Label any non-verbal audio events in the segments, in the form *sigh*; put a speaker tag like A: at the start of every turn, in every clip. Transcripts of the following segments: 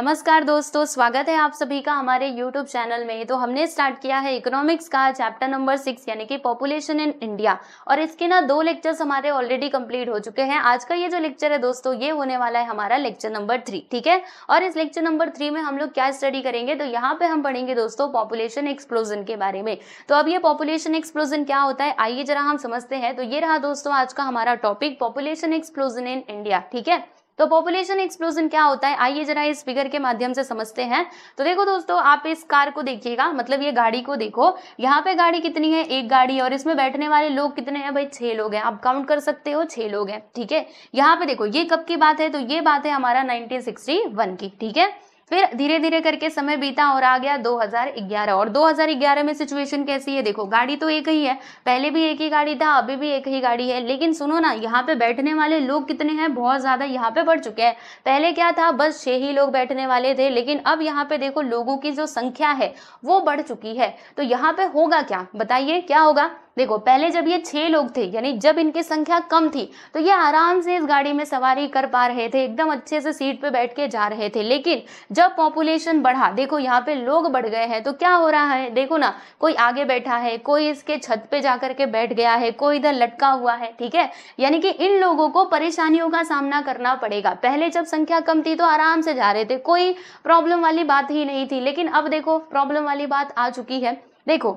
A: नमस्कार दोस्तों स्वागत है आप सभी का हमारे यूट्यूब चैनल में तो हमने स्टार्ट किया है इकोनॉमिक्स का चैप्टर नंबर सिक्स यानी कि पॉपुलेशन इन इंडिया और इसके ना दो लेक्चर्स हमारे ऑलरेडी कंप्लीट हो चुके हैं आज का ये जो लेक्चर है दोस्तों ये होने वाला है हमारा लेक्चर नंबर थ्री ठीक है और इस लेक्चर नंबर थ्री में हम लोग क्या स्टडी करेंगे तो यहाँ पे हम पढ़ेंगे दोस्तों पॉपुलेशन एक्सप्लोजन के बारे में तो अब ये पॉपुलेशन एक्सप्लोजन क्या होता है आइए जरा हम समझते हैं तो ये रहा दोस्तों आज का हमारा topic population explosion in India ठीक है तो पॉपुलेशन एक्सप्लोजन क्या होता है आइए जरा इस फिगर के माध्यम से समझते हैं तो देखो दोस्तों आप इस कार को देखिएगा मतलब ये गाड़ी को देखो यहाँ पे गाड़ी कितनी है एक गाड़ी और इसमें बैठने वाले लोग कितने हैं भाई छह लोग हैं आप काउंट कर सकते हो छह लोग हैं ठीक है यहाँ पे देखो ये कब की बात है तो ये बात है हमारा नाइनटीन की ठीक है फिर धीरे धीरे करके समय बीता और आ गया 2011 और 2011 में सिचुएशन कैसी है देखो गाड़ी तो एक ही है पहले भी एक ही गाड़ी था अभी भी एक ही गाड़ी है लेकिन सुनो ना यहाँ पे बैठने वाले लोग कितने हैं बहुत ज़्यादा यहाँ पे बढ़ चुके हैं पहले क्या था बस छः ही लोग बैठने वाले थे लेकिन अब यहाँ पे देखो लोगों की जो संख्या है वो बढ़ चुकी है तो यहाँ पे होगा क्या बताइए क्या होगा देखो पहले जब ये छः लोग थे यानी जब इनकी संख्या कम थी तो ये आराम से इस गाड़ी में सवारी कर पा रहे थे एकदम अच्छे से सीट पे बैठ के जा रहे थे लेकिन जब पॉपुलेशन बढ़ा देखो यहाँ पे लोग बढ़ गए हैं तो क्या हो रहा है देखो ना कोई आगे बैठा है कोई इसके छत पे जाकर के बैठ गया है कोई इधर लटका हुआ है ठीक है यानी कि इन लोगों को परेशानियों का सामना करना पड़ेगा पहले जब संख्या कम थी तो आराम से जा रहे थे कोई प्रॉब्लम वाली बात ही नहीं थी लेकिन अब देखो प्रॉब्लम वाली बात आ चुकी है देखो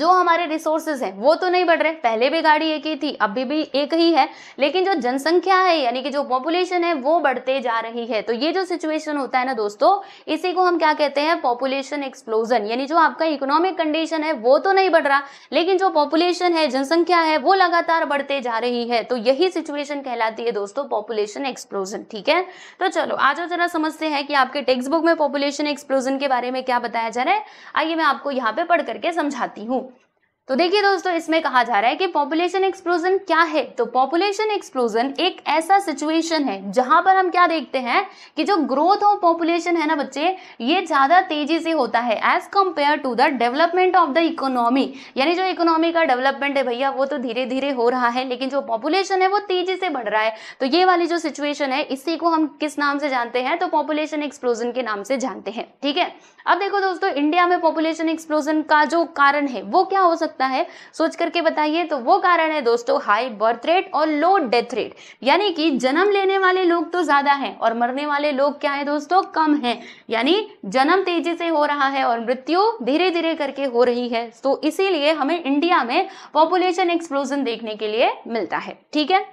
A: जो हमारे रिसोर्सेज हैं वो तो नहीं बढ़ रहे पहले भी गाड़ी एक ही थी अभी भी एक ही है लेकिन जो जनसंख्या है यानी कि जो पॉपुलेशन है वो बढ़ते जा रही है तो ये जो सिचुएशन होता है ना दोस्तों इसी को हम क्या कहते हैं पॉपुलेशन एक्सप्लोजन यानी जो आपका इकोनॉमिक कंडीशन है वो तो नहीं बढ़ रहा लेकिन जो पॉपुलेशन है जनसंख्या है वो लगातार बढ़ते जा रही है तो यही सिचुएशन कहलाती है दोस्तों पॉपुलेशन एक्सप्लोजन ठीक है तो चलो आज जरा समझते हैं कि आपके टेक्स्ट बुक में पॉपुलेशन एक्सप्लोजन के बारे में क्या बताया जा रहा है आइए मैं आपको यहाँ पे पढ़ करके समझाती हूँ तो देखिए दोस्तों इसमें कहा जा रहा है कि पॉपुलेशन एक्सप्लोजन क्या है तो पॉपुलेशन एक्सप्लोजन एक ऐसा सिचुएशन है जहां पर हम क्या देखते हैं कि जो ग्रोथ ऑफ पॉपुलेशन है ना बच्चे ये ज्यादा तेजी से होता है as compare to the development of the economy यानी जो इकोनॉमी का डेवलपमेंट है भैया वो तो धीरे धीरे हो रहा है लेकिन जो पॉपुलेशन है वो तेजी से बढ़ रहा है तो ये वाली जो सिचुएशन है इसी को हम किस नाम से जानते हैं तो पॉपुलेशन एक्सप्लोजन के नाम से जानते हैं ठीक है अब देखो दोस्तों इंडिया में पॉपुलेशन एक्सप्लोजन का जो कारण है वो क्या हो सकता है सोच करके बताइए तो वो कारण है दोस्तों हाई बर्थ रेट और लो डेथ रेट यानी कि जन्म लेने वाले लोग तो ज़्यादा हैं और मरने वाले लोग क्या है दोस्तों कम हैं यानी जन्म तेजी से हो रहा है और मृत्यु धीरे धीरे करके हो रही है तो इसीलिए हमें इंडिया में पॉपुलेशन एक्सप्लोजन देखने के लिए मिलता है ठीक है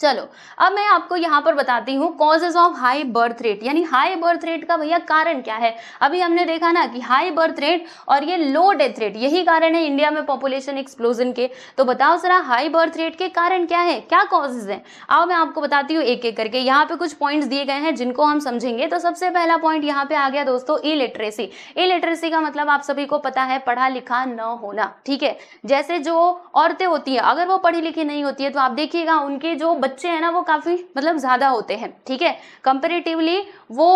A: चलो अब मैं आपको यहाँ पर बताती हूँ causes of high birth rate यानी हाई बर्थ रेट का भैया कारण क्या है अभी हमने देखा ना कि हाई बर्थ रेट और ये लो डेथ रेट यही कारण है इंडिया में पॉपुलेशन एक्सप्लोजन के तो बताओ जरा हाई बर्थ रेट के कारण क्या है क्या कॉजेज हैं आओ मैं आपको बताती हूँ एक एक करके यहाँ पे कुछ पॉइंट्स दिए गए हैं जिनको हम समझेंगे तो सबसे पहला पॉइंट यहाँ पे आ गया दोस्तों इलिटरेसी लिटरेसी लिटरेसी का मतलब आप सभी को पता है पढ़ा लिखा न होना ठीक है जैसे जो औरतें होती हैं अगर वो पढ़ी लिखी नहीं होती है तो आप देखिएगा उनके जो बच्चे हैं ना वो काफ़ी मतलब ज़्यादा होते हैं ठीक है कंपेरेटिवली वो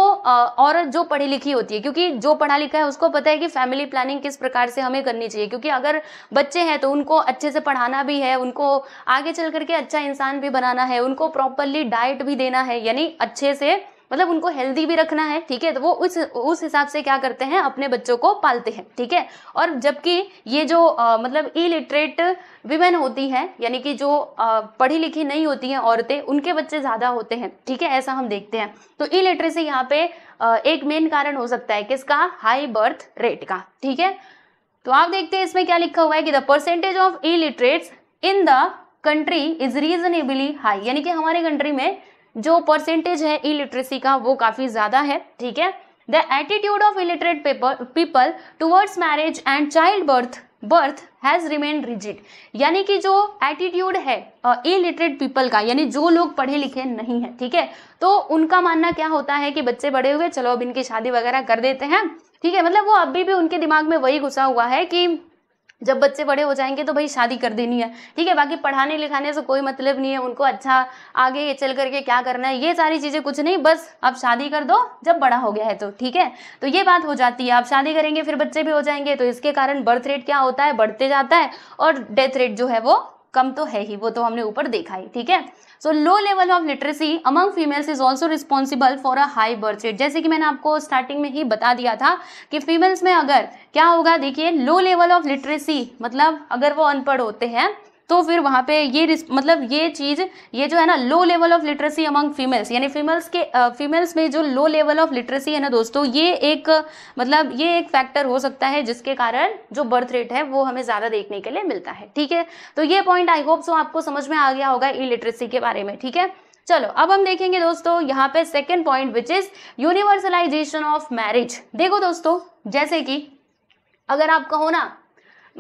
A: औरत जो पढ़ी लिखी होती है क्योंकि जो पढ़ा लिखा है उसको पता है कि फैमिली प्लानिंग किस प्रकार से हमें करनी चाहिए क्योंकि अगर बच्चे हैं तो उनको अच्छे से पढ़ाना भी है उनको आगे चल करके अच्छा इंसान भी बनाना है उनको प्रॉपरली डाइट भी देना है यानी अच्छे से मतलब उनको हेल्दी भी रखना है ठीक है तो वो उस उस हिसाब से क्या करते हैं अपने बच्चों को पालते हैं ठीक है और जबकि ये जो आ, मतलब इलिटरेट विमेन होती हैं यानी कि जो आ, पढ़ी लिखी नहीं होती हैं औरतें उनके बच्चे ज़्यादा होते हैं ठीक है ऐसा हम देखते हैं तो इलिटरेसी यहाँ पे आ, एक मेन कारण हो सकता है किसका हाई बर्थ रेट का ठीक है तो आप देखते हैं इसमें क्या लिखा हुआ है कि the percentage of illiterates in the country is reasonably high यानी कि हमारे कंट्री में जो परसेंटेज है इलिटरेसी का वो काफ़ी ज़्यादा है ठीक है the attitude of illiterate people towards marriage and child birth birth has remain rigid यानी कि जो एटीट्यूड है इलिटरेट uh, पीपल का यानी जो लोग पढ़े लिखे नहीं है ठीक है तो उनका मानना क्या होता है कि बच्चे बड़े हुए चलो अब इनकी शादी वगैरह कर देते हैं ठीक है मतलब वो अभी भी उनके दिमाग में वही घुसा हुआ है कि जब बच्चे बड़े हो जाएंगे तो भाई शादी कर देनी है ठीक है बाकी पढ़ाने लिखाने से कोई मतलब नहीं है उनको अच्छा आगे ये चल करके क्या करना है ये सारी चीज़ें कुछ नहीं बस आप शादी कर दो जब बड़ा हो गया है तो ठीक है तो ये बात हो जाती है आप शादी करेंगे फिर बच्चे भी हो जाएंगे तो इसके कारण बर्थ रेट क्या होता है बढ़ते जाता है और डेथ रेट जो है वो कम तो है ही वो तो हमने ऊपर देखा ही ठीक है so low level of literacy among females is also responsible for a high birth rate जैसे कि मैंने आपको स्टार्टिंग में ही बता दिया था कि फीमेल्स में अगर क्या होगा देखिए लो लेवल ऑफ लिटरेसी मतलब अगर वो अनपढ़ होते हैं तो फिर वहाँ पे ये मतलब ये चीज़ ये जो है ना low level of literacy among females यानी फीमेल्स के फीमेल्स में जो लो लेवल ऑफ लिटरेसी है ना दोस्तों ये एक मतलब ये एक फैक्टर हो सकता है जिसके कारण जो बर्थ रेट है वो हमें ज़्यादा देखने के लिए मिलता है ठीक है तो ये पॉइंट आई होप सो आपको समझ में आ गया होगा ई लिटरेसी के बारे में ठीक है चलो अब हम देखेंगे दोस्तों यहाँ पे second point which is universalization of marriage देखो दोस्तों जैसे कि अगर आप कहो ना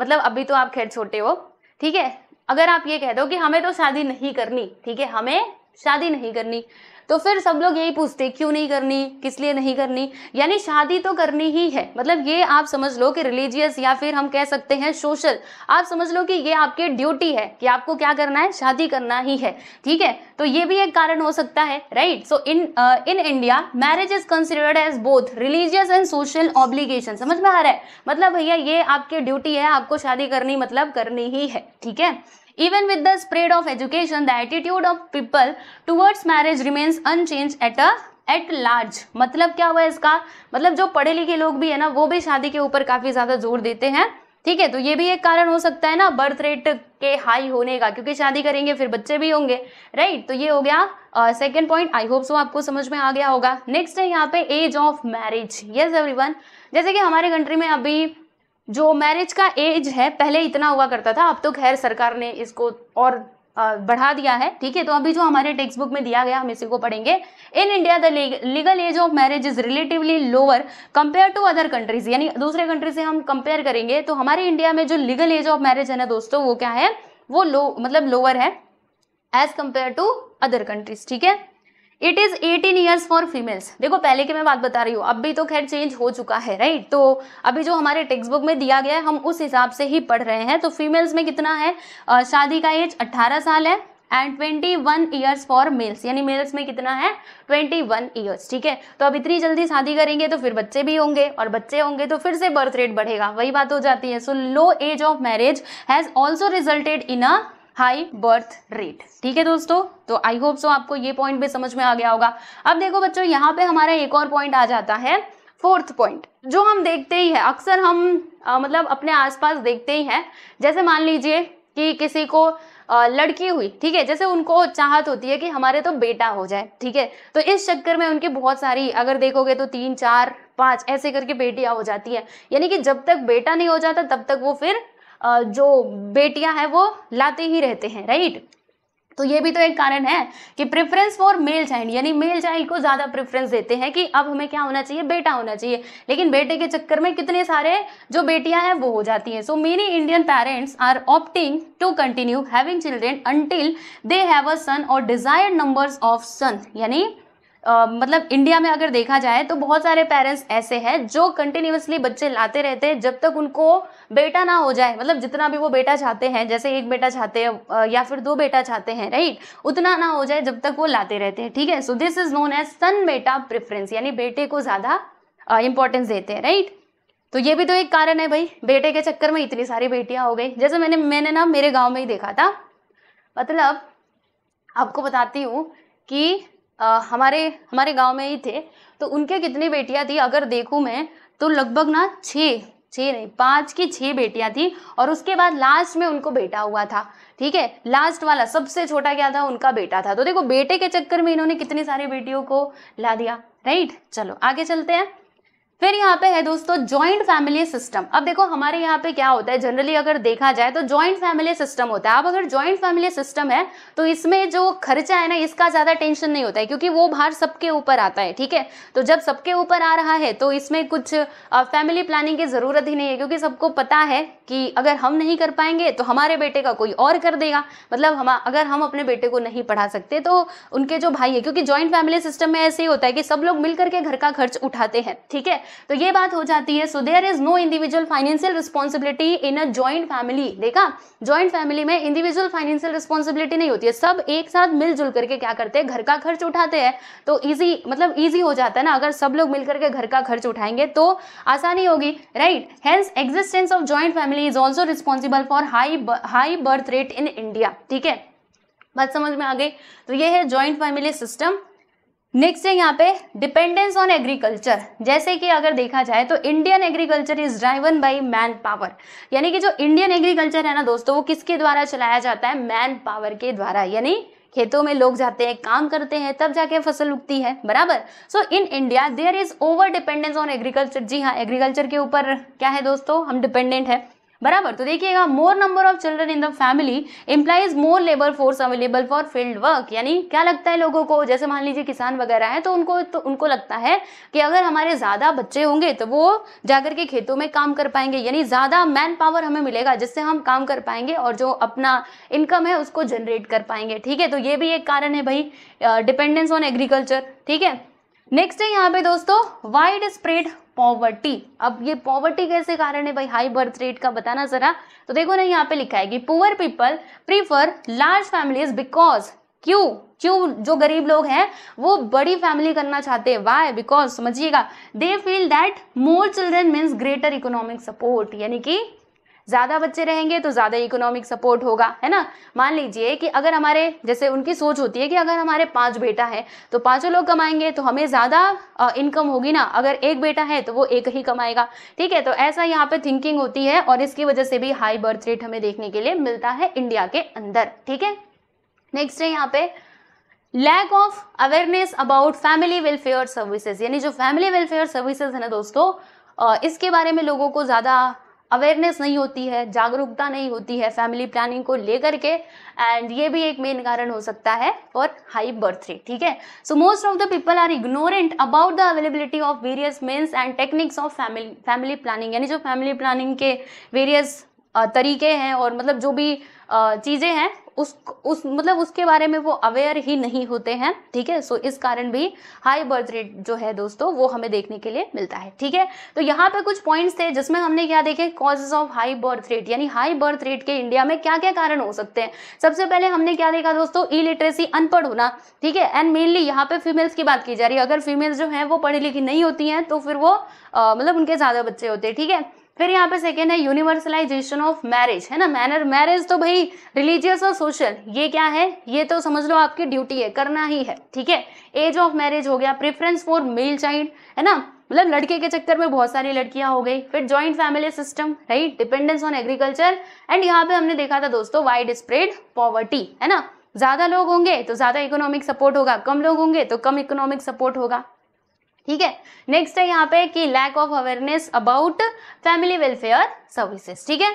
A: मतलब अभी तो आप खैर छोटे हो ठीक है अगर आप ये कह दो कि हमें तो शादी नहीं करनी ठीक है हमें शादी नहीं करनी तो फिर सब लोग यही पूछते क्यों नहीं करनी किस लिए नहीं करनी यानी शादी तो करनी ही है मतलब ये आप समझ लो कि रिलीजियस या फिर हम कह सकते हैं सोशल आप समझ लो कि ये आपकी ड्यूटी है कि आपको क्या करना है शादी करना ही है ठीक है तो ये भी एक कारण हो सकता है right so in in India marriage is considered as both religious and social obligation समझ में आ रहा है मतलब भैया ये आपकी ड्यूटी है आपको शादी करनी मतलब करनी ही है ठीक है Even with the spread of education, the attitude of people towards marriage remains unchanged at a at large मतलब क्या हुआ इसका मतलब जो पढ़े लिखे लोग भी है ना वो भी शादी के ऊपर काफ़ी ज़्यादा जोर देते हैं ठीक है तो ये भी एक कारण हो सकता है ना बर्थ रेट के हाई होने का क्योंकि शादी करेंगे फिर बच्चे भी होंगे राइट तो ये हो गया second point I hope so आपको समझ में आ गया होगा नेक्स्ट है यहाँ पे age of marriage yes everyone जैसे कि हमारे कंट्री में अभी जो मैरिज का एज है पहले इतना हुआ करता था अब तो खैर सरकार ने इसको और बढ़ा दिया है ठीक है तो अभी जो हमारे टेक्स्ट बुक में दिया गया हम इसी को पढ़ेंगे in India the legal age of marriage is relatively lower compare to other countries यानी दूसरे कंट्री से हम कंपेयर करेंगे तो हमारे इंडिया में जो लीगल एज ऑफ मैरिज है ना दोस्तों वो क्या है वो लो मतलब लोअर है as compare to other countries ठीक है it is 18 years for females देखो पहले की मैं बात बता रही हूँ अब भी तो खैर चेंज हो चुका है राइट तो अभी जो हमारे टेक्स्ट बुक में दिया गया है हम उस हिसाब से ही पढ़ रहे हैं तो फीमेल्स में कितना है शादी का एज 18 साल है and twenty one years for males यानी मेल्स में कितना है ट्वेंटी वन ईयर्स ठीक है तो अब इतनी जल्दी शादी करेंगे तो फिर बच्चे भी होंगे और बच्चे होंगे तो फिर से बर्थ रेट बढ़ेगा वही बात हो जाती है so low age of marriage has also resulted in a high birth rate ठीक है दोस्तों तो आई होप सो आपको ये पॉइंट भी समझ में आ गया होगा अब देखो बच्चों यहाँ पे हमारा एक और पॉइंट आ जाता है फोर्थ पॉइंट जो हम देखते ही है अक्सर हम आ, मतलब अपने आसपास देखते ही हैं जैसे मान लीजिए कि किसी को आ, लड़की हुई ठीक है जैसे उनको चाहत होती है कि हमारे तो बेटा हो जाए ठीक है तो इस चक्कर में उनकी बहुत सारी अगर देखोगे तो तीन चार पांच ऐसे करके बेटियाँ हो जाती है यानी कि जब तक बेटा नहीं हो जाता तब तक वो फिर जो बेटियां हैं वो लाते ही रहते हैं राइट तो ये भी तो एक कारण है कि प्रेफरेंस फॉर मेल चाइल्ड यानी मेल चाइल्ड को ज़्यादा प्रेफरेंस देते हैं कि अब हमें क्या होना चाहिए बेटा होना चाहिए लेकिन बेटे के चक्कर में कितने सारे जो बेटियां हैं वो हो जाती हैं so many Indian parents are opting to continue having children until they have a son or desired numbers of सन यानी मतलब इंडिया में अगर देखा जाए तो बहुत सारे पेरेंट्स ऐसे हैं जो कंटिन्यूसली बच्चे लाते रहते हैं जब तक उनको बेटा ना हो जाए मतलब जितना भी वो बेटा चाहते हैं जैसे एक बेटा चाहते हैं या फिर दो बेटा चाहते हैं राइट उतना ना हो जाए जब तक वो लाते रहते हैं ठीक है so this is known as son बेटा प्रेफरेंस यानी बेटे को ज़्यादा इंपॉर्टेंस देते हैं राइट तो ये भी तो एक कारण है भाई बेटे के चक्कर में इतनी सारी बेटियां हो गई जैसे मैंने मैंने ना मेरे गाँव में ही देखा था मतलब आपको बताती हूँ कि आ, हमारे हमारे गांव में ही थे तो उनके कितनी बेटियां थी अगर देखूँ मैं तो लगभग ना छः छः नहीं पाँच की छः बेटियां थी और उसके बाद लास्ट में उनको बेटा हुआ था ठीक है लास्ट वाला सबसे छोटा क्या था उनका बेटा था तो देखो बेटे के चक्कर में इन्होंने कितनी सारी बेटियों को ला दिया राइट चलो आगे चलते हैं फिर यहाँ पे है दोस्तों ज्वाइंट फैमिली सिस्टम अब देखो हमारे यहाँ पे क्या होता है जनरली अगर देखा जाए तो ज्वाइंट फैमिली सिस्टम होता है अब अगर ज्वाइंट फैमिली सिस्टम है तो इसमें जो खर्चा है ना इसका ज़्यादा टेंशन नहीं होता है क्योंकि वो भार सबके ऊपर आता है ठीक है तो जब सबके ऊपर आ रहा है तो इसमें कुछ फैमिली प्लानिंग की ज़रूरत ही नहीं है क्योंकि सबको पता है कि अगर हम नहीं कर पाएंगे तो हमारे बेटे का कोई और कर देगा मतलब हम अगर हम अपने बेटे को नहीं पढ़ा सकते तो उनके जो भाई है क्योंकि ज्वाइंट फैमिली सिस्टम में ऐसे ही होता है कि सब लोग मिल करके घर का खर्च उठाते हैं ठीक है तो ये बात हो जाती है so there is no individual financial responsibility in a joint family देखा ज्वाइंट फैमिली में इंडिविजुअल फाइनेंशियल रिस्पॉन्सिबिलिटी नहीं होती है सब एक साथ मिलजुल करके क्या करते हैं घर का खर्च उठाते हैं तो ईजी मतलब ईजी हो जाता है ना अगर सब लोग मिलकर के घर का खर्च उठाएंगे तो आसानी होगी right hence existence of joint family is also responsible for high high birth rate in India ठीक है बात समझ में आ गई तो ये है ज्वाइंट फैमिली सिस्टम नेक्स्ट है यहाँ पे डिपेंडेंस ऑन एग्रीकल्चर जैसे कि अगर देखा जाए तो Indian agriculture is driven by man power यानी कि जो इंडियन एग्रीकल्चर है ना दोस्तों वो किसके द्वारा चलाया जाता है मैन पावर के द्वारा यानी खेतों में लोग जाते हैं काम करते हैं तब जाके फसल उगती है बराबर so in India there is over dependence on agriculture जी हाँ एग्रीकल्चर के ऊपर क्या है दोस्तों हम डिपेंडेंट है बराबर तो देखिएगा more number of children in the family implies more labour force available for field work यानी क्या लगता है लोगों को जैसे मान लीजिए किसान वगैरह है तो उनको तो उनको लगता है कि अगर हमारे ज़्यादा बच्चे होंगे तो वो जाकर के खेतों में काम कर पाएंगे यानी ज़्यादा मैन पावर हमें मिलेगा जिससे हम काम कर पाएंगे और जो अपना इनकम है उसको जनरेट कर पाएंगे ठीक है तो ये भी एक कारण है भाई डिपेंडेंस ऑन एग्रीकल्चर ठीक है नेक्स्ट है यहाँ पे दोस्तों वाइड स्प्रेड पॉवर्टी अब ये पॉवर्टी कैसे कारण है भाई हाई बर्थ रेट का बताना जरा तो देखो ना यहाँ पे लिखा है कि poor people prefer large families because क्यों क्यों जो गरीब लोग हैं वो बड़ी फैमिली करना चाहते हैं वाई बिकॉज समझिएगा they feel that more children means greater economic support यानी कि ज़्यादा बच्चे रहेंगे तो ज़्यादा इकोनॉमिक सपोर्ट होगा है ना मान लीजिए कि अगर हमारे जैसे उनकी सोच होती है कि अगर हमारे पांच बेटा है तो पांचों लोग कमाएंगे तो हमें ज़्यादा इनकम होगी ना अगर एक बेटा है तो वो एक ही कमाएगा ठीक है तो ऐसा यहाँ पे थिंकिंग होती है और इसकी वजह से भी हाई बर्थ रेट हमें देखने के लिए मिलता है इंडिया के अंदर ठीक है नेक्स्ट है यहाँ पे lack of awareness about family welfare services यानी जो फैमिली वेलफेयर सर्विसेज है ना दोस्तों इसके बारे में लोगों को ज़्यादा अवेयरनेस नहीं होती है जागरूकता नहीं होती है फैमिली प्लानिंग को लेकर के एंड ये भी एक मेन कारण हो सकता है फॉर हाई बर्थ रेट ठीक है so most of the people are ignorant about the availability of various means and techniques of family family planning यानी जो फैमिली प्लानिंग के वेरियस तरीके हैं और मतलब जो भी चीज़ें हैं उस उस मतलब उसके बारे में वो अवेयर ही नहीं होते हैं ठीक है सो इस कारण भी हाई बर्थ रेट जो है दोस्तों वो हमें देखने के लिए मिलता है ठीक है तो यहाँ पे कुछ पॉइंट्स थे जिसमें हमने क्या देखे causes of high birth rate यानी हाई बर्थ रेट के इंडिया में क्या क्या कारण हो सकते हैं सबसे पहले हमने क्या देखा दोस्तों ई लिटरेसी अनपढ़ होना ठीक है एंड मेनली यहाँ पे फीमेल्स की बात की जा रही है अगर फीमेल्स जो है वो पढ़ी लिखी नहीं होती हैं तो फिर वो मतलब उनके ज़्यादा बच्चे होते हैं ठीक है फिर यहाँ पे सेकेंड है यूनिवर्सलाइजेशन ऑफ मैरिज है ना मैनर मैरिज तो भाई रिलीजियस और सोशल ये क्या है ये तो समझ लो आपकी ड्यूटी है करना ही है ठीक है एज ऑफ मैरिज हो गया प्रेफरेंस फॉर मेल चाइल्ड है ना मतलब लड़के के चक्कर में बहुत सारी लड़कियां हो गई फिर joint family system right dependence on agriculture and यहाँ पे हमने देखा था दोस्तों वाइड स्प्रेड पॉवर्टी है ना ज्यादा लोग होंगे तो ज्यादा इकोनॉमिक सपोर्ट होगा कम लोग होंगे तो कम इकोनॉमिक सपोर्ट होगा ठीक है नेक्स्ट है यहाँ पे कि lack of awareness about family welfare services ठीक है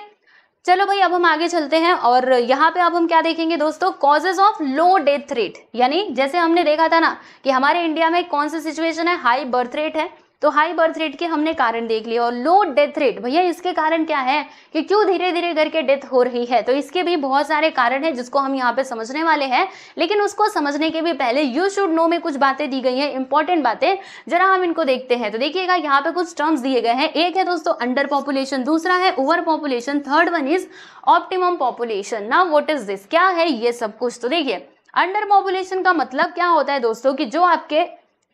A: चलो भाई अब हम आगे चलते हैं और यहाँ पे अब हम क्या देखेंगे दोस्तों causes of low death rate यानी जैसे हमने देखा था ना कि हमारे इंडिया में कौन सा सिचुएशन है हाई बर्थ रेट है तो हाई बर्थ रेट के हमने कारण देख लिए और लो डेथ रेट भैया इसके कारण क्या है कि क्यों धीरे धीरे करके डेथ हो रही है तो इसके भी बहुत सारे कारण है जिसको हम यहाँ पे समझने वाले हैं लेकिन उसको समझने के भी पहले यू शुड नो में कुछ बातें दी गई हैं इंपॉर्टेंट बातें जरा हम इनको देखते हैं तो देखिएगा यहाँ पे कुछ टर्म्स दिए गए हैं एक है दोस्तों अंडर पॉपुलेशन दूसरा है over population third one is optimum population ना वॉट इज दिस क्या है ये सब कुछ तो देखिए अंडर पॉपुलेशन का मतलब क्या होता है दोस्तों की जो आपके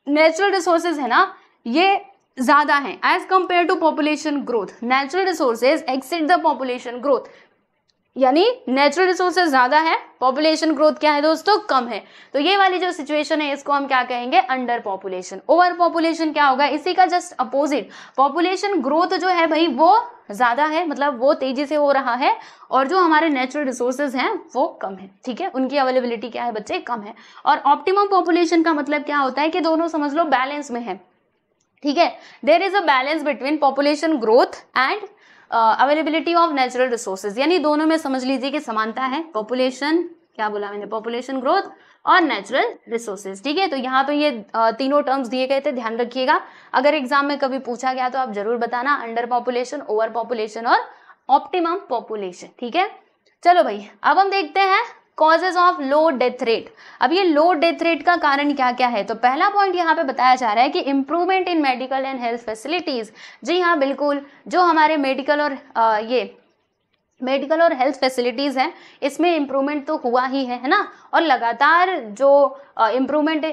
A: नेचुरल रिसोर्सेज है ना ये ज़्यादा है as compare to population growth natural resources exceed the population growth यानी नेचुरल रिसोर्सेज ज़्यादा है पॉपुलेशन ग्रोथ क्या है दोस्तों कम है तो ये वाली जो सिचुएशन है इसको हम क्या कहेंगे अंडर पॉपुलेशन ओवर पॉपुलेशन क्या होगा इसी का जस्ट अपोजिट पॉपुलेशन ग्रोथ जो है भाई वो ज़्यादा है मतलब वो तेज़ी से हो रहा है और जो हमारे नेचुरल रिसोर्सेज हैं वो कम है ठीक है उनकी अवेलेबिलिटी क्या है बच्चे कम है और ऑप्टिमम पॉपुलेशन का मतलब क्या होता है कि दोनों समझ लो बैलेंस में है ठीक है there is a balance between population growth and availability of natural resources यानी दोनों में समझ लीजिए कि समानता है पॉपुलेशन क्या बोला मैंने पॉपुलेशन ग्रोथ और नेचुरल रिसोर्सेज ठीक है तो यहाँ पे तो ये uh, तीनों टर्म्स दिए गए थे ध्यान रखिएगा अगर एग्जाम में कभी पूछा गया तो आप जरूर बताना अंडर पॉपुलेशन ओवर पॉपुलेशन और ऑप्टिमम पॉपुलेशन ठीक है चलो भाई अब हम देखते हैं causes of low death rate अब ये लो डेथ रेट का कारण क्या क्या है तो पहला पॉइंट यहाँ पे बताया जा रहा है कि improvement in medical and health facilities जी हाँ बिल्कुल जो हमारे मेडिकल और आ, ये मेडिकल और हेल्थ फैसिलिटीज़ हैं इसमें इम्प्रूवमेंट तो हुआ ही है है ना और लगातार जो इम्प्रूवमेंट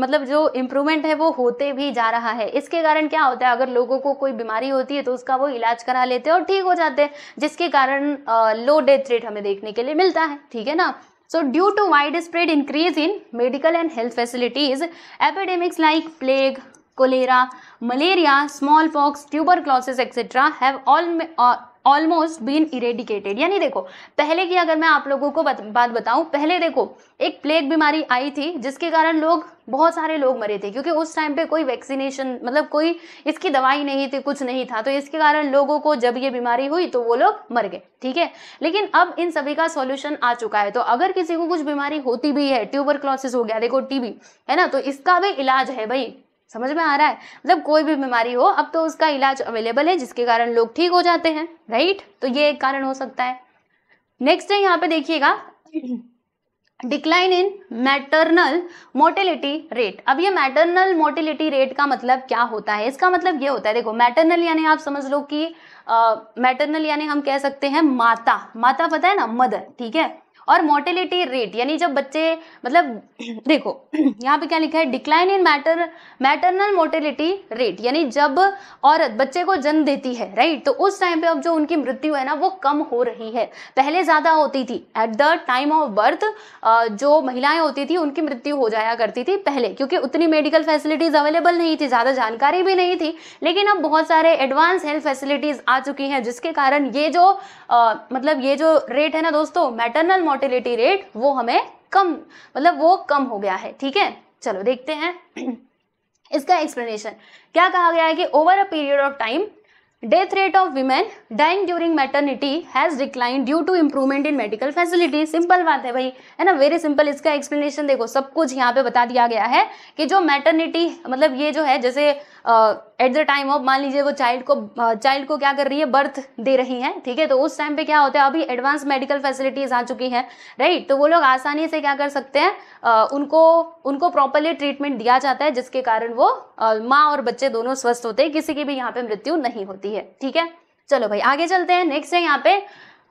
A: मतलब जो इम्प्रूवमेंट है वो होते भी जा रहा है इसके कारण क्या होता है अगर लोगों को कोई बीमारी होती है तो उसका वो इलाज करा लेते हैं और ठीक हो जाते हैं जिसके कारण लो डेथ रेट हमें देखने के लिए मिलता है ठीक है ना so due to widespread increase in medical and health facilities epidemics like plague cholera malaria small pox tuberculosis etcetera have all almost been eradicated यानी देखो पहले की अगर मैं आप लोगों को बत, बात बताऊं पहले देखो एक प्लेग बीमारी आई थी जिसके कारण लोग बहुत सारे लोग मरे थे क्योंकि उस टाइम पे कोई वैक्सीनेशन मतलब कोई इसकी दवाई नहीं थी कुछ नहीं था तो इसके कारण लोगों को जब ये बीमारी हुई तो वो लोग मर गए ठीक है लेकिन अब इन सभी का सॉल्यूशन आ चुका है तो अगर किसी को कुछ बीमारी होती भी है ट्यूबर हो गया देखो टीबी है ना तो इसका भी इलाज है भाई समझ में आ रहा है मतलब कोई भी बीमारी हो अब तो उसका इलाज अवेलेबल है जिसके कारण लोग ठीक हो जाते हैं राइट तो ये एक कारण हो सकता है नेक्स्ट है यहाँ पे देखिएगा decline in maternal mortality rate अब ये मैटरनल मोर्टिलिटी रेट का मतलब क्या होता है इसका मतलब ये होता है देखो मैटरनल यानी आप समझ लो कि मैटरनल यानी हम कह सकते हैं माता माता पता है ना मदर ठीक है और मोर्टेलिटी रेट यानी जब बच्चे मतलब *clears throat* देखो *clears throat* यहाँ पे क्या लिखा है decline in matter maternal mortality rate यानी जब औरत बच्चे को जन्म देती है राइट तो उस टाइम पे अब जो उनकी मृत्यु है ना वो कम हो रही है पहले ज़्यादा होती थी at the time of birth जो महिलाएं होती थी उनकी मृत्यु हो जाया करती थी पहले क्योंकि उतनी मेडिकल फैसिलिटीज़ अवेलेबल नहीं थी ज़्यादा जानकारी भी नहीं थी लेकिन अब बहुत सारे एडवांस हेल्थ फैसिलिटीज़ आ चुकी हैं जिसके कारण ये जो आ, मतलब ये जो रेट है ना दोस्तों मैटरनल मोर्टिलिटी रेट वो हमें कम मतलब वो कम हो गया है ठीक है चलो देखते हैं *clears throat* इसका एक्सप्लेनेशन क्या कहा गया है कि over a period of time death rate of women dying during maternity has decline due to improvement in medical facility simple बात है भाई है ना वेरी सिंपल इसका एक्सप्लेनेशन देखो सब कुछ यहाँ पे बता दिया गया है कि जो मैटर्निटी मतलब ये जो है जैसे एट द टाइम ऑफ मान लीजिए वो चाइल्ड को चाइल्ड को क्या कर रही है बर्थ दे रही है ठीक है तो उस टाइम पे क्या होता है अभी एडवांस मेडिकल फैसिलिटीज़ आ चुकी हैं राइट तो वो लोग आसानी से क्या कर सकते हैं uh, उनको उनको प्रॉपरली ट्रीटमेंट दिया जाता है जिसके कारण वो uh, माँ और बच्चे दोनों स्वस्थ होते हैं किसी की भी यहाँ पे मृत्यु नहीं होती है ठीक है चलो भाई आगे चलते हैं नेक्स्ट है यहाँ पे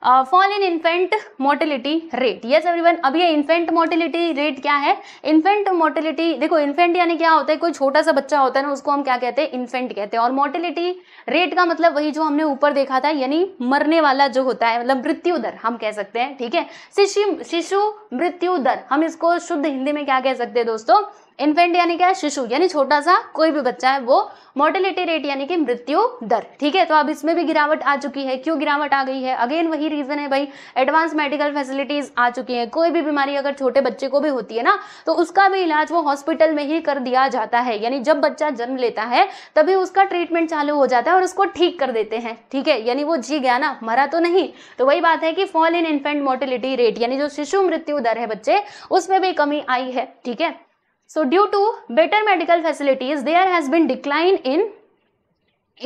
A: fall in infant mortality rate yes everyone अब ये इन्फेंट मोर्टिलिटी रेट क्या है इन्फेंट मोर्टिलिटी देखो इन्फेंट यानी क्या होता है कोई छोटा सा बच्चा होता है ना उसको हम क्या कहते हैं इन्फेंट कहते हैं और मोर्टिलिटी रेट का मतलब वही जो हमने ऊपर देखा था यानी मरने वाला जो होता है मतलब मृत्यु दर हम कह सकते हैं ठीक है शिशु शिशु मृत्यु दर हम इसको शुद्ध हिंदी में क्या कह सकते हैं दोस्तों इन्फेंट यानी क्या है शिशु यानी छोटा सा कोई भी बच्चा है वो मोर्टेलिटी रेट यानी कि मृत्यु दर ठीक है तो अब इसमें भी गिरावट आ चुकी है क्यों गिरावट आ गई है अगेन वही रीजन है भाई एडवांस मेडिकल फैसिलिटीज आ चुकी है कोई भी बीमारी अगर छोटे बच्चे को भी होती है ना तो उसका भी इलाज वो हॉस्पिटल में ही कर दिया जाता है यानी जब बच्चा जन्म लेता है तभी उसका ट्रीटमेंट चालू हो जाता है और उसको ठीक कर देते हैं ठीक है यानी वो जी गया ना मरा तो नहीं तो वही बात है कि fall in infant mortality rate यानी जो शिशु मृत्यु दर है बच्चे उसमें भी कमी आई है ठीक है so due to better medical facilities there has been decline in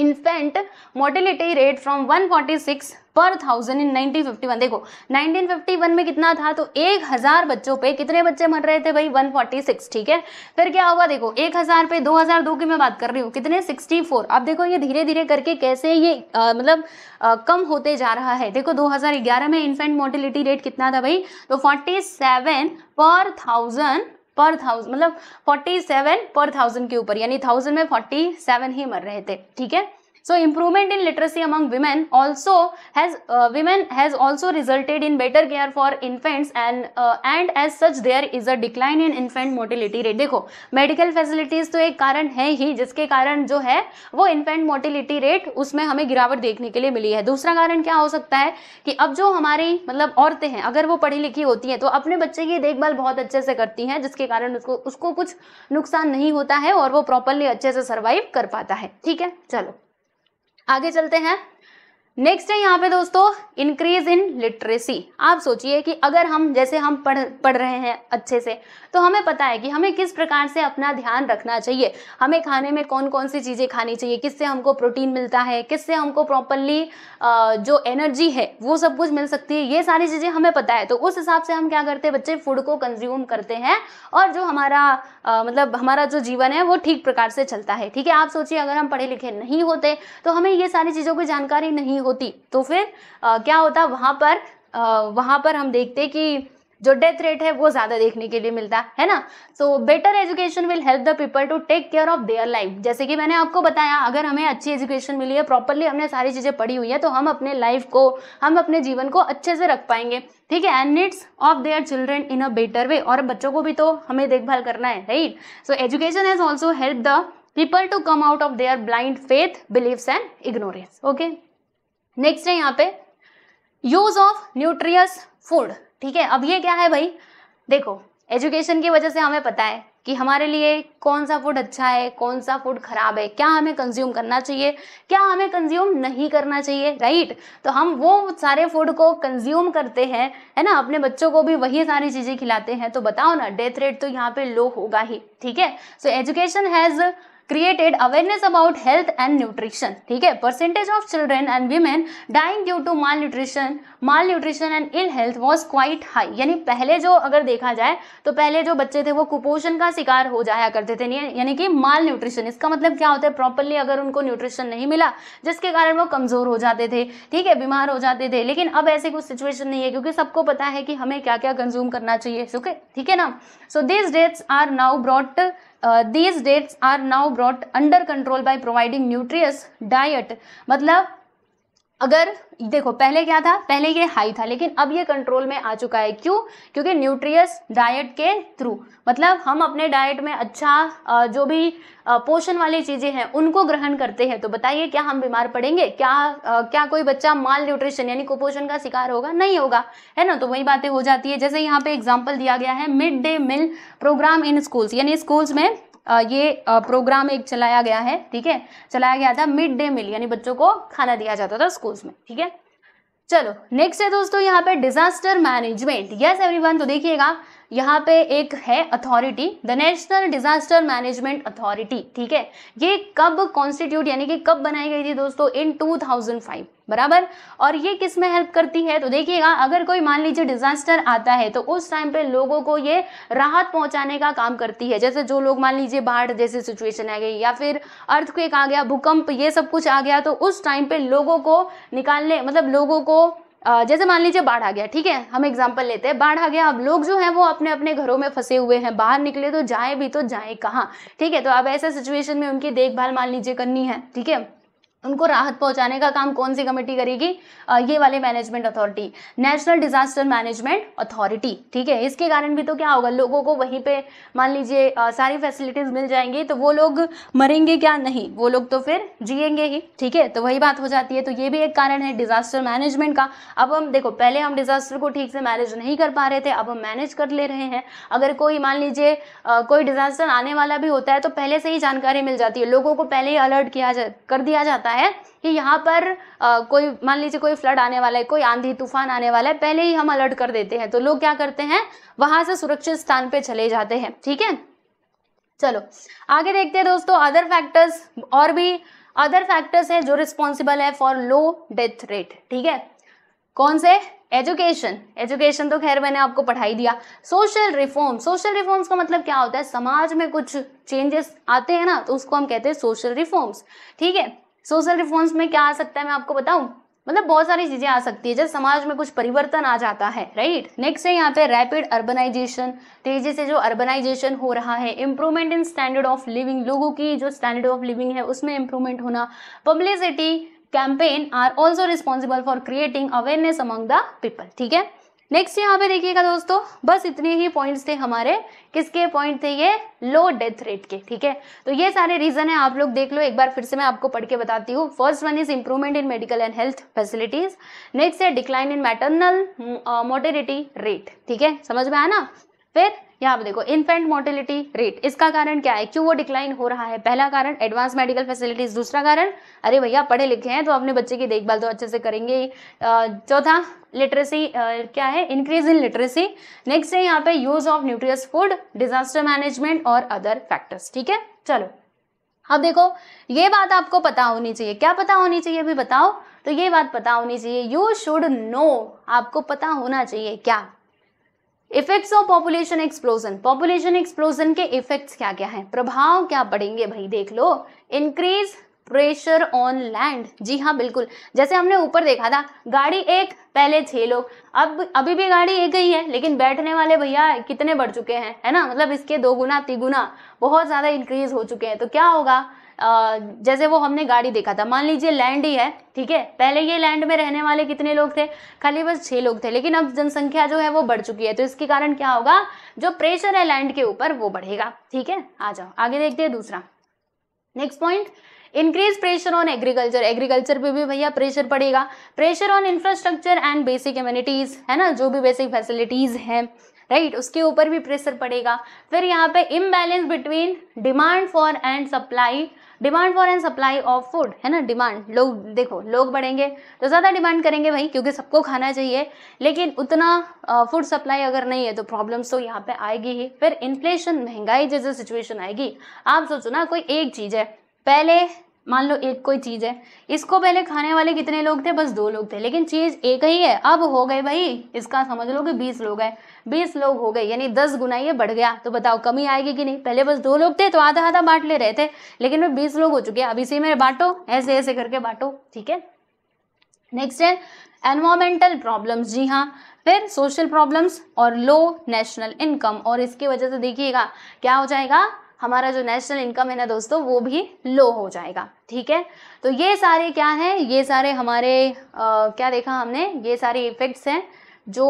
A: infant mortality rate from 146 पर थाउजेंड इन 1951 देखो 1951 में कितना था तो 1000 बच्चों पे कितने बच्चे मर रहे थे भाई 146 ठीक है फिर क्या हुआ देखो 1000 पे 2002 की मैं बात कर रही हूँ कितने 64 अब देखो ये धीरे धीरे करके कैसे ये आ, मतलब आ, कम होते जा रहा है देखो 2011 में इन्फेंट मोर्टिलिटी रेट कितना था भाई तो 47 पर थाउजेंड पर थाउजेंड मतलब फोर्टी सेवन पर थाउजेंड के ऊपर यानी थाउजेंड में फोर्टी सेवन ही मर रहे थे ठीक है so improvement in literacy among women also has uh, women has also resulted in better care for infants and uh, and as such there is a decline in infant देखो medical facilities तो एक कारण है ही जिसके कारण जो है वो इन्फेंट मोर्टिलिटी रेट उसमें हमें गिरावट देखने के लिए मिली है दूसरा कारण क्या हो सकता है कि अब जो हमारी मतलब औरतें हैं अगर वो पढ़ी लिखी होती हैं तो अपने बच्चे की देखभाल बहुत अच्छे से करती हैं जिसके कारण उसको उसको कुछ नुकसान नहीं होता है और वो प्रॉपरली अच्छे से सर्वाइव कर पाता है ठीक है चलो आगे चलते हैं नेक्स्ट है यहाँ पे दोस्तों इंक्रीज इन लिटरेसी आप सोचिए कि अगर हम जैसे हम पढ़ पढ़ रहे हैं अच्छे से तो हमें पता है कि हमें किस प्रकार से अपना ध्यान रखना चाहिए हमें खाने में कौन कौन सी चीज़ें खानी चाहिए किससे हमको प्रोटीन मिलता है किससे हमको प्रॉपरली जो एनर्जी है वो सब कुछ मिल सकती है ये सारी चीज़ें हमें पता है तो उस हिसाब से हम क्या करते हैं बच्चे फूड को कंज्यूम करते हैं और जो हमारा आ, मतलब हमारा जो जीवन है वो ठीक प्रकार से चलता है ठीक है आप सोचिए अगर हम पढ़े लिखे नहीं होते तो हमें ये सारी चीज़ों की जानकारी नहीं नहीं होती तो फिर आ, क्या होता वहाँ पर आ, वहाँ पर हम देखते कि जो डेथ रेट है वो ज़्यादा देखने के लिए मिलता है ना so better education will help the people to take care of their life जैसे कि मैंने आपको बताया अगर हमें अच्छी एजुकेशन मिली है प्रॉपरली हमने सारी चीज़ें पढ़ी हुई है तो हम अपने लाइफ को हम अपने जीवन को अच्छे से रख पाएंगे ठीक है and needs of their children in a better way और बच्चों को भी तो हमें देखभाल करना है right so education has also help the people to come out of their blind faith believes and ignorance okay next है यहाँ पे यूज ऑफ न्यूट्रियस फूड ठीक है अब ये क्या है भाई देखो एजुकेशन की वजह से हमें पता है कि हमारे लिए कौन सा फूड अच्छा है कौन सा फूड खराब है क्या हमें कंज्यूम करना चाहिए क्या हमें कंज्यूम नहीं करना चाहिए राइट तो हम वो सारे फूड को कंज्यूम करते हैं है ना अपने बच्चों को भी वही सारी चीज़ें खिलाते हैं तो बताओ ना डेथ रेट तो यहाँ पे लो होगा ही ठीक है so education has created awareness about health and nutrition ठीक है percentage of children and women dying due to malnutrition malnutrition and ill health was quite high यानी पहले जो अगर देखा जाए तो पहले जो बच्चे थे वो कुपोषण का शिकार हो जाया करते थे यानी कि माल न्यूट्रिशन इसका मतलब क्या होता है प्रॉपरली अगर उनको न्यूट्रिशन नहीं मिला जिसके कारण वो कमज़ोर हो जाते थे ठीक है बीमार हो जाते थे लेकिन अब ऐसे कुछ सिचुएशन नहीं है क्योंकि सबको पता है कि हमें क्या क्या कंज्यूम करना चाहिए ठीक है ना so this dates are now brought Uh, these dates are now brought under control by providing nutritious diet मतलब अगर देखो पहले क्या था पहले ये हाई था लेकिन अब ये कंट्रोल में आ चुका है क्यों क्योंकि न्यूट्रियस डाइट के थ्रू मतलब हम अपने डाइट में अच्छा जो भी पोषण वाली चीज़ें हैं उनको ग्रहण करते हैं तो बताइए क्या हम बीमार पड़ेंगे क्या क्या कोई बच्चा माल न्यूट्रिशन यानी कुपोषण का शिकार होगा नहीं होगा है ना तो वही बातें हो जाती है जैसे यहाँ पे एग्जाम्पल दिया गया है mid day meal programme in schools यानी स्कूल्स में ये प्रोग्राम एक चलाया गया है ठीक है चलाया गया था मिड डे मील यानी बच्चों को खाना दिया जाता था स्कूल्स में ठीक है चलो नेक्स्ट है दोस्तों यहाँ पे डिजास्टर मैनेजमेंट यस एवरीवन तो देखिएगा यहाँ पे एक है authority the national disaster management authority ठीक है ये कब कॉन्स्टिट्यूट यानी कि कब बनाई गई थी दोस्तों इन 2005 बराबर और ये किस में हेल्प करती है तो देखिएगा अगर कोई मान लीजिए डिजास्टर आता है तो उस टाइम पे लोगों को ये राहत पहुंचाने का काम करती है जैसे जो लोग मान लीजिए बाढ़ जैसी सिचुएशन आ गई या फिर अर्थक्वेक आ गया भूकंप ये सब कुछ आ गया तो उस टाइम पे लोगों को निकालने मतलब लोगों को जैसे मान लीजिए बाढ़ आ गया ठीक है हम एग्जाम्पल लेते हैं बाढ़ आ गया अब लोग जो हैं वो अपने अपने घरों में फंसे हुए हैं बाहर निकले तो जाएं भी तो जाएं कहाँ ठीक है तो अब ऐसे सिचुएशन में उनकी देखभाल मान लीजिए करनी है ठीक है उनको राहत पहुंचाने का काम कौन सी कमेटी करेगी ये वाले management authority national disaster management authority ठीक है इसके कारण भी तो क्या होगा लोगों को वहीं पे मान लीजिए सारी फैसिलिटीज मिल जाएंगी तो वो लोग मरेंगे क्या नहीं वो लोग तो फिर जिएंगे ही ठीक है तो वही बात हो जाती है तो ये भी एक कारण है डिजास्टर मैनेजमेंट का अब हम देखो पहले हम डिजास्टर को ठीक से मैनेज नहीं कर पा रहे थे अब हम मैनेज कर ले रहे हैं अगर कोई मान लीजिए कोई डिजास्टर आने वाला भी होता है तो पहले से ही जानकारी मिल जाती है लोगों को पहले ही अलर्ट किया जा कर दिया जाता है होता है कि यहाँ पर आ, कोई मान लीजिए कोई फ्लड आने वाला है कोई आंधी तूफान आने वाला है पहले ही हम अलर्ट कर देते हैं तो लोग क्या करते हैं वहां से सुरक्षित स्थान पे चले जाते हैं ठीक है चलो आगे देखते हैं दोस्तों अदर फैक्टर्स और भी अदर फैक्टर्स हैं जो रिस्पॉन्सिबल है फॉर लो डेथ रेट ठीक है कौन से एजुकेशन एजुकेशन तो खैर मैंने आपको पढ़ाई दिया सोशल रिफॉर्म सोशल रिफॉर्म्स का मतलब क्या होता है समाज में कुछ चेंजेस आते हैं ना तो उसको हम कहते हैं सोशल रिफॉर्म्स ठीक है सोशल रिफॉर्म्स में क्या आ सकता है मैं आपको बताऊं मतलब बहुत सारी चीज़ें आ सकती है जब समाज में कुछ परिवर्तन आ जाता है राइट नेक्स्ट है यहाँ पे रैपिड अर्बनाइजेशन तेजी से जो अर्बनाइजेशन हो रहा है improvement in standard of living लोगों की जो स्टैंडर्ड ऑफ लिविंग है उसमें इंप्रूवमेंट होना publicity campaign are also responsible for creating awareness among the people ठीक है नेक्स्ट यहाँ पे देखिएगा दोस्तों बस इतने ही पॉइंट्स थे हमारे किसके पॉइंट थे ये लो डेथ रेट के ठीक है तो ये सारे रीजन है आप लोग देख लो एक बार फिर से मैं आपको पढ़ के बताती हूँ first one is improvement in medical and health facilities next है decline in maternal mortality rate ठीक है समझ में आया ना फिर यहाँ पे देखो इन्फेंट मोर्टिलिटी रेट इसका कारण क्या है क्यों वो डिक्लाइन हो रहा है पहला कारण एडवांस मेडिकल फैसिलिटीज दूसरा कारण अरे भैया पढ़े लिखे हैं तो अपने बच्चे की देखभाल तो अच्छे से करेंगे चौथा लिटरेसी क्या है इंक्रीज इन लिटरेसी नेक्स्ट है यहाँ पे use of nutritious food disaster management और अदर फैक्टर्स ठीक है चलो अब देखो ये बात आपको पता होनी चाहिए क्या पता होनी चाहिए अभी बताओ तो ये बात पता होनी चाहिए यू शुड नो आपको पता होना चाहिए क्या effects of population explosion population explosion के इफेक्ट्स क्या क्या हैं प्रभाव क्या पड़ेंगे भाई देख लो इंक्रीज प्रेशर ऑन लैंड जी हाँ बिल्कुल जैसे हमने ऊपर देखा था गाड़ी एक पहले छह लोग अब अभी भी गाड़ी एक ही है लेकिन बैठने वाले भैया कितने बढ़ चुके हैं है ना मतलब इसके दो गुना तिगुना बहुत ज़्यादा इंक्रीज हो चुके हैं तो क्या होगा जैसे वो हमने गाड़ी देखा था मान लीजिए लैंड ही है ठीक है पहले ये लैंड में रहने वाले कितने लोग थे खाली बस छः लोग थे लेकिन अब जनसंख्या जो है वो बढ़ चुकी है तो इसके कारण क्या होगा जो प्रेशर है लैंड के ऊपर वो बढ़ेगा ठीक है आ जाओ आगे देखते हैं दूसरा next point increase pressure on agriculture agriculture पे भी भैया प्रेशर पड़ेगा pressure on infrastructure and basic immunities है ना जो भी बेसिक फैसिलिटीज़ हैं राइट right, उसके ऊपर भी प्रेशर पड़ेगा फिर यहाँ पे imbalance between demand for and supply demand for and supply of food है ना डिमांड लोग देखो लोग बढ़ेंगे तो ज़्यादा डिमांड करेंगे भाई क्योंकि सबको खाना चाहिए लेकिन उतना फूड सप्लाई अगर नहीं है तो प्रॉब्लम्स तो यहाँ पे आएगी ही फिर इन्फ्लेशन महंगाई जैसे सिचुएशन आएगी आप सोचो ना कोई एक चीज़ है पहले मान लो एक कोई चीज़ है इसको पहले खाने वाले कितने लोग थे बस दो लोग थे लेकिन चीज़ एक ही है अब हो गए भाई इसका समझ लो कि बीस लोग हैं बीस लोग हो गए यानी दस गुना ये बढ़ गया तो बताओ कमी आएगी कि नहीं पहले बस दो लोग थे तो आधा आधा बांट ले रहे थे लेकिन वो बीस लोग हो चुके हैं अब इसी में बांटो ऐसे ऐसे करके बांटो ठीक है नेक्स्ट है एनवामेंटल प्रॉब्लम्स जी हाँ फिर सोशल प्रॉब्लम्स और लो नेशनल इनकम और इसकी वजह से देखिएगा क्या हो जाएगा हमारा जो नेशनल इनकम है ना दोस्तों वो भी लो हो जाएगा ठीक है तो ये सारे क्या है ये सारे हमारे आ, क्या देखा हमने ये सारे इफेक्ट्स हैं जो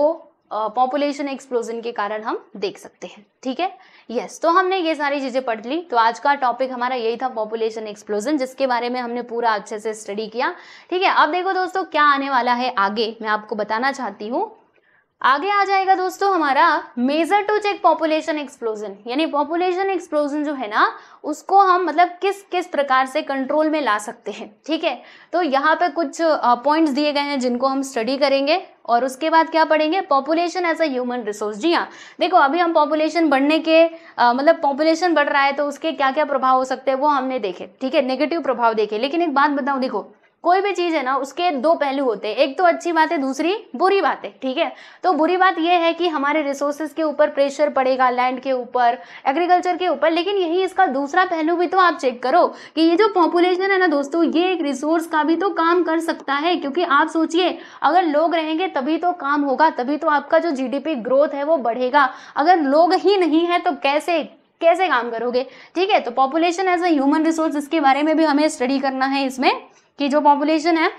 A: पॉपुलेशन एक्सप्लोजन के कारण हम देख सकते हैं ठीक है यस तो हमने ये सारी चीज़ें पढ़ ली तो आज का टॉपिक हमारा यही था पॉपुलेशन एक्सप्लोजन जिसके बारे में हमने पूरा अच्छे से स्टडी किया ठीक है अब देखो दोस्तों क्या आने वाला है आगे मैं आपको बताना चाहती हूँ आगे आ जाएगा दोस्तों हमारा measure to check population explosion यानी पॉपुलेशन एक्सप्लोजन जो है ना उसको हम मतलब किस किस प्रकार से कंट्रोल में ला सकते हैं ठीक है तो यहाँ पे कुछ पॉइंट्स दिए गए हैं जिनको हम स्टडी करेंगे और उसके बाद क्या पढ़ेंगे population as a human resource जी हाँ देखो अभी हम पॉपुलेशन बढ़ने के आ, मतलब पॉपुलेशन बढ़ रहा है तो उसके क्या क्या प्रभाव हो सकते हैं वो हमने देखे ठीक है नेगेटिव प्रभाव देखे लेकिन एक बात बताऊँ देखो कोई भी चीज़ है ना उसके दो पहलू होते हैं एक तो अच्छी बात है दूसरी बुरी बात है ठीक है तो बुरी बात यह है कि हमारे रिसोर्सेज के ऊपर प्रेशर पड़ेगा लैंड के ऊपर एग्रीकल्चर के ऊपर लेकिन यही इसका दूसरा पहलू भी तो आप चेक करो कि ये जो पॉपुलेशन है ना दोस्तों ये एक रिसोर्स का भी तो काम कर सकता है क्योंकि आप सोचिए अगर लोग रहेंगे तभी तो काम होगा तभी तो आपका जो जी ग्रोथ है वो बढ़ेगा अगर लोग ही नहीं है तो कैसे कैसे काम करोगे ठीक है तो population as a human resource इसके बारे में भी हमें स्टडी करना है इसमें कि जो पॉपुलेशन है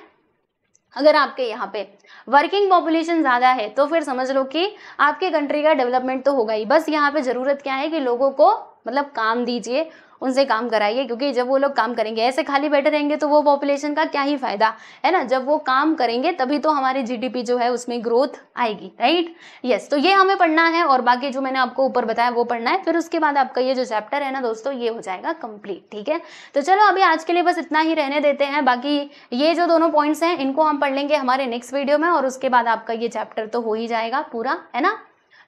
A: अगर आपके यहाँ पे वर्किंग पॉपुलेशन ज़्यादा है तो फिर समझ लो कि आपके कंट्री का डेवलपमेंट तो होगा ही बस यहाँ पे ज़रूरत क्या है कि लोगों को मतलब काम दीजिए उनसे काम कराइए क्योंकि जब वो लोग काम करेंगे ऐसे खाली बैठे रहेंगे तो वो पॉपुलेशन का क्या ही फ़ायदा है ना जब वो काम करेंगे तभी तो हमारी जीडीपी जो है उसमें ग्रोथ आएगी राइट यस तो ये हमें पढ़ना है और बाकी जो मैंने आपको ऊपर बताया वो पढ़ना है फिर उसके बाद आपका ये जो चैप्टर है ना दोस्तों ये हो जाएगा कंप्लीट ठीक है तो चलो अभी आज के लिए बस इतना ही रहने देते हैं बाकी ये जो दोनों पॉइंट्स हैं इनको हम पढ़ लेंगे हमारे नेक्स्ट वीडियो में और उसके बाद आपका ये चैप्टर तो हो ही जाएगा पूरा है ना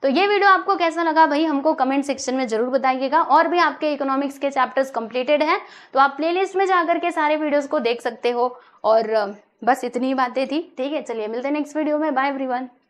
A: तो ये वीडियो आपको कैसा लगा भाई हमको कमेंट सेक्शन में जरूर बताइएगा और भी आपके इकोनॉमिक्स के चैप्टर्स कंप्लीटेड हैं तो आप प्लेलिस्ट में जाकर के सारे वीडियोस को देख सकते हो और बस इतनी बातें थी ठीक है चलिए मिलते हैं नेक्स्ट वीडियो में बाय एवरीवन